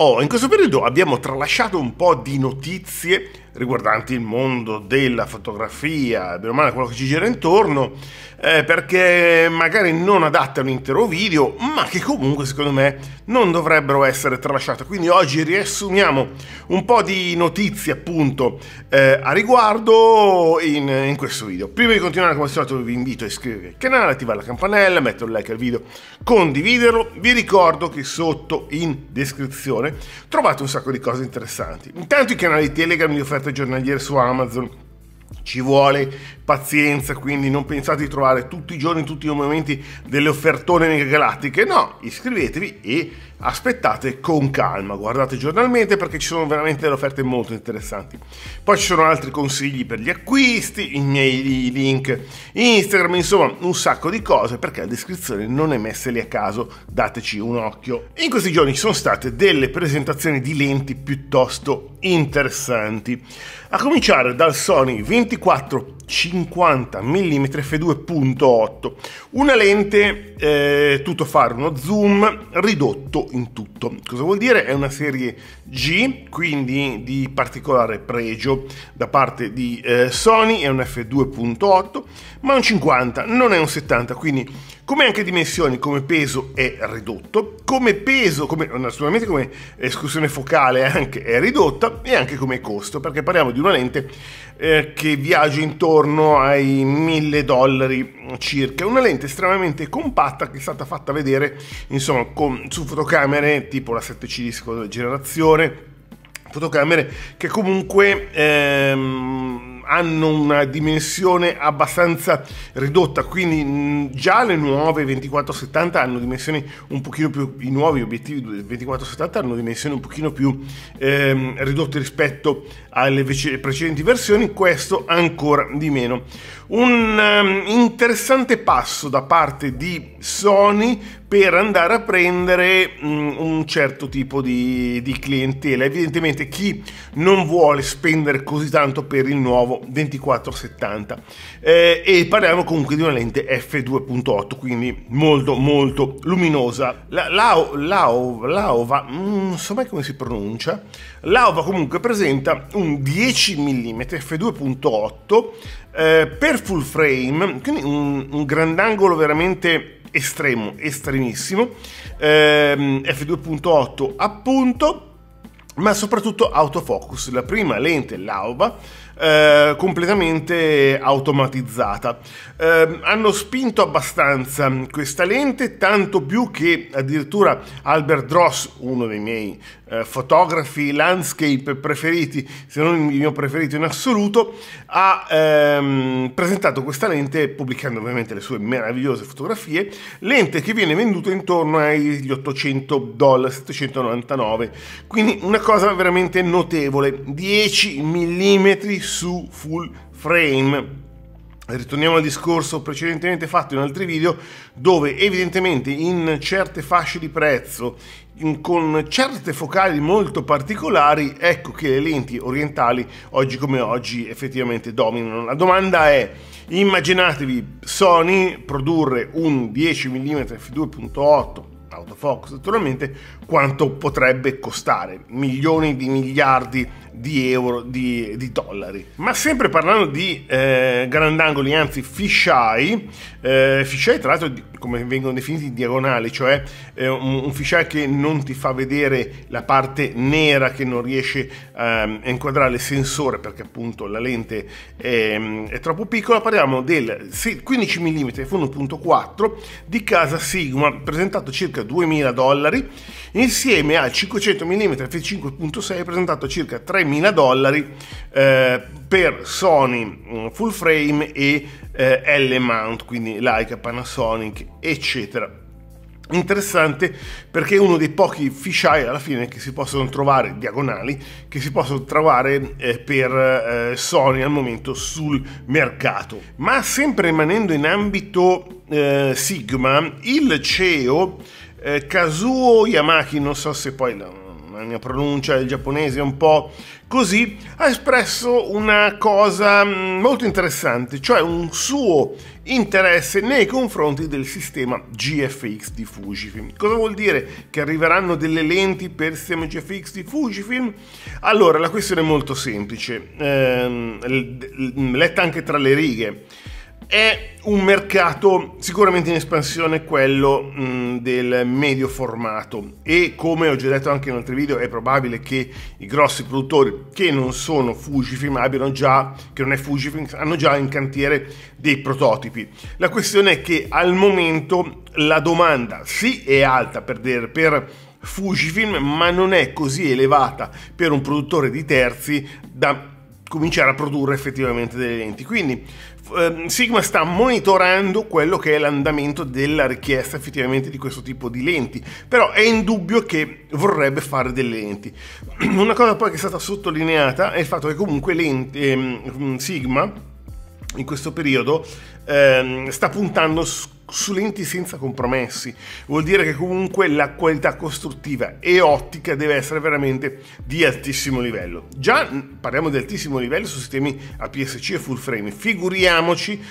Oh, in questo periodo abbiamo tralasciato un po' di notizie riguardanti il mondo della fotografia, bene o male quello che ci gira intorno, eh, perché magari non adatta un intero video, ma che comunque secondo me non dovrebbero essere tralasciate. Quindi oggi riassumiamo un po' di notizie appunto eh, a riguardo in, in, questo video. Prima di continuare come al solito vi invito a iscrivervi al canale, attivare la campanella, mettere un like al video, condividerlo. Vi ricordo che sotto in descrizione trovate un sacco di cose interessanti. Intanto i canali Telegram di offerte giornaliere su Amazon ci vuole pazienza, quindi non pensate di trovare tutti i giorni, tutti i momenti delle offertone galattiche, no, iscrivetevi e aspettate con calma, guardate giornalmente perché ci sono veramente delle offerte molto interessanti. Poi ci sono altri consigli per gli acquisti, i miei link Instagram, insomma un sacco di cose perché la descrizione non è messa lì a caso, dateci un occhio. In questi giorni ci sono state delle presentazioni di lenti piuttosto interessanti, a cominciare dal Sony 20 24 50 mm f2.8 una lente eh, tutto fare uno zoom ridotto in tutto cosa vuol dire è una serie G quindi di particolare pregio da parte di eh, Sony è un f2.8 ma un 50 non è un 70 quindi come anche dimensioni come peso è ridotto come peso come naturalmente come escursione focale anche è ridotta e anche come costo perché parliamo di una lente eh, che viaggia intorno intorno ai 1000 dollari circa. Una lente estremamente compatta che è stata fatta vedere insomma, con, su fotocamere tipo la 7C di seconda generazione, fotocamere che comunque ehm, hanno una dimensione abbastanza ridotta, quindi già le nuove 2470 hanno dimensioni un pochino più, i nuovi obiettivi 2470 hanno dimensioni un pochino più ehm, ridotte rispetto alle precedenti versioni, questo ancora di meno. Un um, interessante passo da parte di Sony per andare a prendere mm, un certo tipo di, di, clientela. Evidentemente chi non vuole spendere così tanto per il nuovo 2470 eh, e parliamo comunque di una lente f2.8 quindi molto molto luminosa. La, la, la, la OVA, mm, non so mai come si pronuncia, la OVA comunque presenta un 10 mm f2.8 eh, per full frame, quindi un, un grandangolo veramente estremo, estremissimo, ehm, f2.8 appunto, ma soprattutto autofocus, la prima lente, l'AUBA, eh, completamente automatizzata. Eh, hanno spinto abbastanza questa lente, tanto più che addirittura Albert Dross, uno dei miei eh, fotografi landscape preferiti, se non il mio preferito in assoluto, ha ehm, presentato questa lente pubblicando ovviamente le sue meravigliose fotografie, lente che viene venduta intorno agli 800 dollari, 799, quindi una cosa veramente notevole, 10 mm su full frame. Ritorniamo al discorso precedentemente fatto in altri video dove evidentemente in certe fasce di prezzo con certe focali molto particolari ecco che le lenti orientali oggi come oggi effettivamente dominano. La domanda è immaginatevi Sony produrre un 10 mm f2.8 autofocus naturalmente quanto potrebbe costare milioni di miliardi di euro, di, di dollari. Ma sempre parlando di eh, grandangoli, anzi fisheye, eh, fisheye tra l'altro come vengono definiti diagonali, cioè eh, un, un fisheye che non ti fa vedere la parte nera che non riesce ehm, a inquadrare il sensore perché appunto la lente è, è troppo piccola, parliamo del 15 mm f1.4 di casa Sigma presentato circa 2000 dollari insieme al 500 mm f5.6 presentato circa 3 3.000 dollari eh, per Sony mm, full frame e eh, L-mount, quindi Leica, Panasonic, eccetera interessante perché è uno dei pochi fisheye alla fine che si possono trovare diagonali che si possono trovare eh, per eh, Sony al momento sul mercato ma sempre rimanendo in ambito eh, Sigma il CEO eh, Kazuo Yamaki non so se poi no, la mia pronuncia del giapponese è un po' così, ha espresso una cosa mm, molto interessante, cioè un suo interesse nei confronti del sistema GFX di Fujifilm. Cosa vuol dire? Che arriveranno delle lenti per il sistema GFX di Fujifilm? Allora, la questione è molto semplice, eh, letta anche tra le righe. È un mercato sicuramente in espansione quello mh, mm, del medio formato e come ho già detto anche in altri video è probabile che i grossi produttori che non sono Fujifilm abbiano già, che non è Fujifilm, hanno già in cantiere dei prototipi. La questione è che al momento la domanda sì è alta per, der, per Fujifilm ma non è così elevata per un produttore di terzi da cominciare a produrre effettivamente delle lenti. Quindi eh, Sigma sta monitorando quello che è l'andamento della richiesta effettivamente di questo tipo di lenti, però è indubbio che vorrebbe fare delle lenti. Una cosa poi che è stata sottolineata è il fatto che comunque lenti, eh, Sigma in questo periodo ehm, sta puntando su, lenti senza compromessi. Vuol dire che comunque la qualità costruttiva e ottica deve essere veramente di altissimo livello. Già parliamo di altissimo livello su sistemi APS-C e full frame, figuriamoci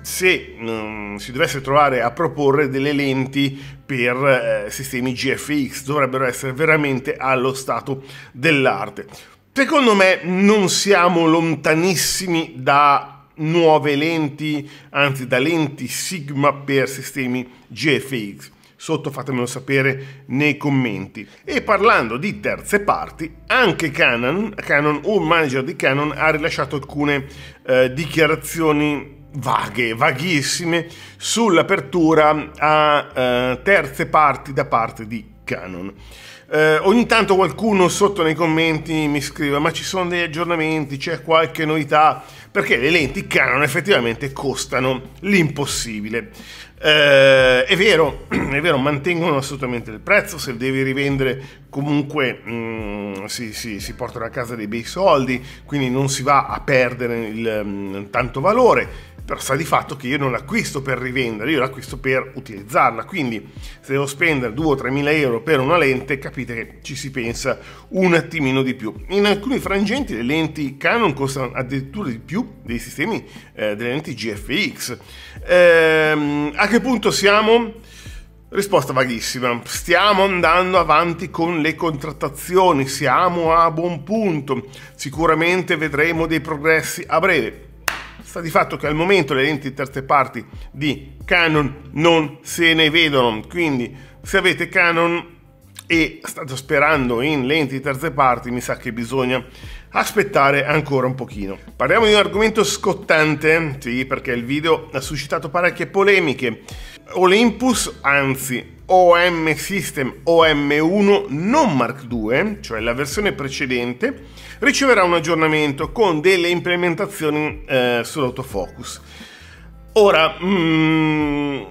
se um, si dovesse trovare a proporre delle lenti per eh, sistemi GFX, dovrebbero essere veramente allo stato dell'arte. Secondo me non siamo lontanissimi da nuove lenti, anzi da lenti Sigma per sistemi GFX. Sotto fatemelo sapere nei commenti. E parlando di terze parti, anche Canon, Canon un manager di Canon, ha rilasciato alcune eh, dichiarazioni vaghe, vaghissime sull'apertura a eh, terze parti da parte di Canon. Eh, ogni tanto qualcuno sotto nei commenti mi scrive ma ci sono degli aggiornamenti, c'è qualche novità, perché le lenti Canon effettivamente costano l'impossibile. Eh, è vero, è vero, mantengono assolutamente il prezzo, se devi rivendere comunque mh, mm, si, si, si, portano a casa dei bei soldi, quindi non si va a perdere il, mh, mm, tanto valore però sa di fatto che io non l'acquisto per rivendere, io l'acquisto per utilizzarla, quindi se devo spendere 2 o 3 mila euro per una lente capite che ci si pensa un attimino di più. In alcuni frangenti le lenti Canon costano addirittura di più dei sistemi eh, delle lenti GFX. Ehm, a che punto siamo? Risposta vaghissima. Stiamo andando avanti con le contrattazioni, siamo a buon punto. Sicuramente vedremo dei progressi a breve. Sta di fatto che al momento le lenti terze parti di Canon non se ne vedono, quindi se avete Canon e state sperando in lenti terze parti, mi sa che bisogna aspettare ancora un pochino. Parliamo di un argomento scottante, sì, perché il video ha suscitato parecchie polemiche. Olympus, anzi OM System OM1 non Mark II, cioè la versione precedente, riceverà un aggiornamento con delle implementazioni eh, sull'autofocus. Ora, mm,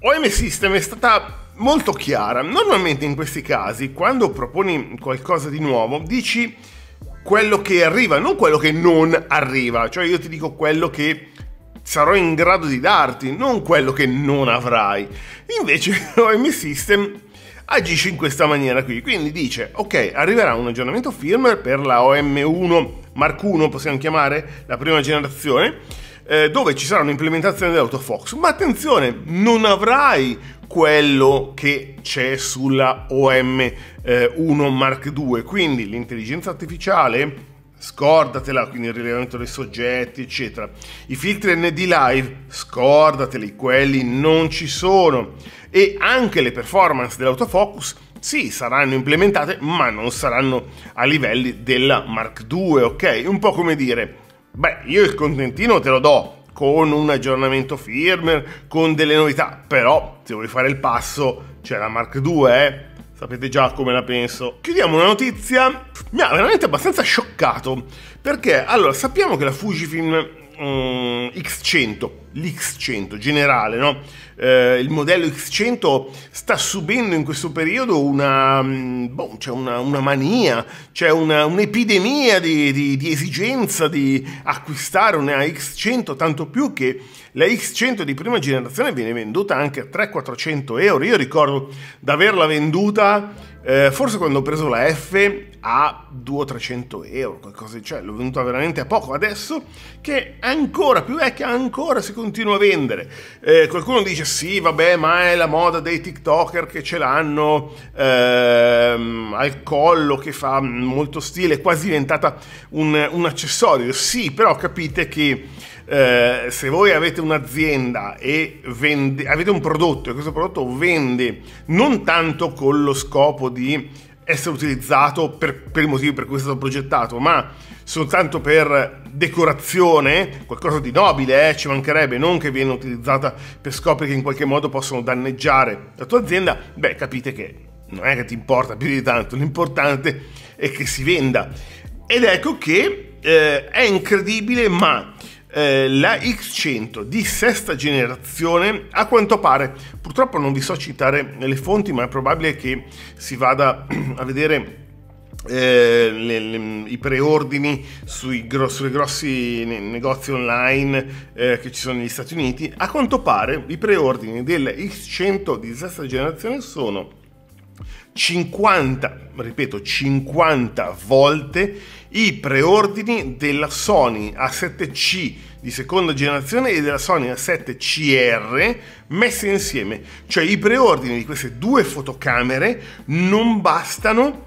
OM System è stata molto chiara. Normalmente in questi casi, quando proponi qualcosa di nuovo, dici quello che arriva, non quello che non arriva. Cioè io ti dico quello che sarò in grado di darti, non quello che non avrai. Invece OM System agisce in questa maniera qui, quindi dice ok arriverà un aggiornamento firmware per la OM1 Mark 1 possiamo chiamare la prima generazione eh, dove ci sarà un'implementazione dell'autofox ma attenzione non avrai quello che c'è sulla OM1 eh, Mark 2 quindi l'intelligenza artificiale scordatela, quindi il rilevamento dei soggetti, eccetera. I filtri ND Live, scordateli, quelli non ci sono. E anche le performance dell'autofocus, sì, saranno implementate, ma non saranno a livelli della Mark II, ok? Un po' come dire, beh, io il contentino te lo do con un aggiornamento firmware, con delle novità, però se vuoi fare il passo c'è la Mark II, eh? Sapete già come la penso. Chiudiamo una notizia. Mi ha veramente abbastanza scioccato. Perché, allora, sappiamo che la Fujifilm um, X100, l'X100 generale, no? eh, il modello X100 sta subendo in questo periodo una, mm, boh, cioè una, una mania, c'è cioè un'epidemia di, di, di, esigenza di acquistare una X100, tanto più che la X100 di prima generazione viene venduta anche a 300-400 euro. Io ricordo di averla venduta eh, forse quando ho preso la F a 200-300 euro, qualcosa, di cioè l'ho venuta veramente a poco. Adesso che è ancora più vecchia, ancora si continua a vendere. Eh, qualcuno dice sì, vabbè, ma è la moda dei TikToker che ce l'hanno ehm, al collo, che fa molto stile, è quasi diventata un, un accessorio. Sì, però capite che... Eh, se voi avete un'azienda e vende, avete un prodotto e questo prodotto vende non tanto con lo scopo di essere utilizzato per, per i motivi per cui è stato progettato, ma soltanto per decorazione, qualcosa di nobile, eh, ci mancherebbe, non che viene utilizzata per scopi che in qualche modo possono danneggiare la tua azienda, beh capite che non è che ti importa più di tanto, l'importante è che si venda. Ed ecco che eh, è incredibile, ma eh, la X100 di sesta generazione a quanto pare, purtroppo non vi so citare le fonti, ma è probabile che si vada a vedere eh, le, le, i preordini sui, gros, sui, grossi negozi online eh, che ci sono negli Stati Uniti, a quanto pare i preordini della X100 di sesta generazione sono 50, ripeto, 50 volte i preordini della Sony A7C di seconda generazione e della Sony A7CR messi insieme. Cioè i preordini di queste due fotocamere non bastano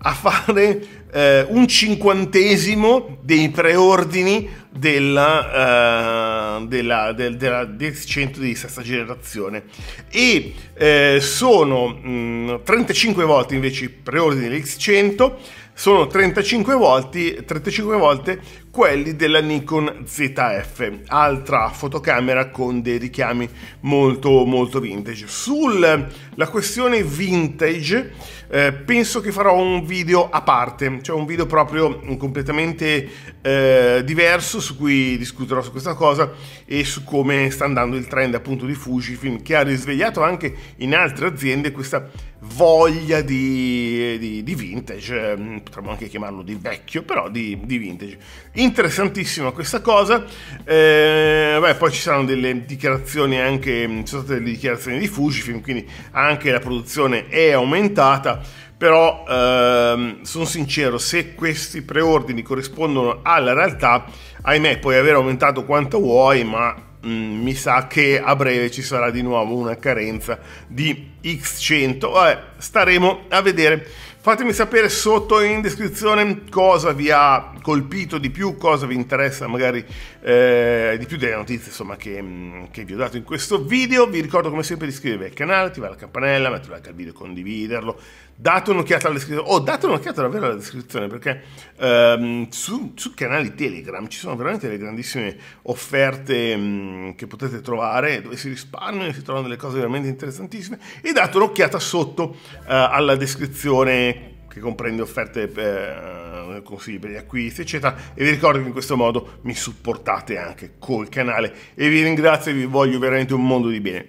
a fare eh, un cinquantesimo dei preordini della, uh, della, del, della D100 di sesta generazione e eh, sono mh, mm, 35 volte invece i preordini dell'X100 sono 35 volte, 35 volte quelli della Nikon ZF, altra fotocamera con dei richiami molto molto vintage. Sulla questione vintage eh, penso che farò un video a parte, cioè un video proprio completamente eh, diverso su cui discuterò su questa cosa e su come sta andando il trend appunto di Fujifilm che ha risvegliato anche in altre aziende questa voglia di, di, di vintage, mm, potremmo anche chiamarlo di vecchio, però di, di vintage. Interessantissima questa cosa, eh, beh, poi ci saranno delle dichiarazioni anche, mm, ci sono state delle dichiarazioni di Fujifilm, quindi anche la produzione è aumentata, però ehm, sono sincero, se questi preordini corrispondono alla realtà, ahimè puoi aver aumentato quanto vuoi, ma Mm, mi sa che a breve ci sarà di nuovo una carenza di X100. Vabbè, staremo a vedere. Fatemi sapere sotto in descrizione cosa vi ha colpito di più, cosa vi interessa magari eh, di più delle notizie insomma, che, mm, che, vi ho dato in questo video. Vi ricordo come sempre di iscrivervi al canale, attivare la campanella, mettere like al video, condividerlo. Date un'occhiata alla descrizione, o oh, date un'occhiata davvero alla descrizione perché ehm, su, su, canali Telegram ci sono veramente delle grandissime offerte mh, mm, che potete trovare dove si risparmiano e si trovano delle cose veramente interessantissime. E date un'occhiata sotto eh, alla descrizione che comprende offerte per, eh, eh, consigli per gli acquisti, eccetera. E vi ricordo che in questo modo mi supportate anche col canale. E vi ringrazio e vi voglio veramente un mondo di bene.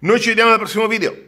Noi ci vediamo al prossimo video.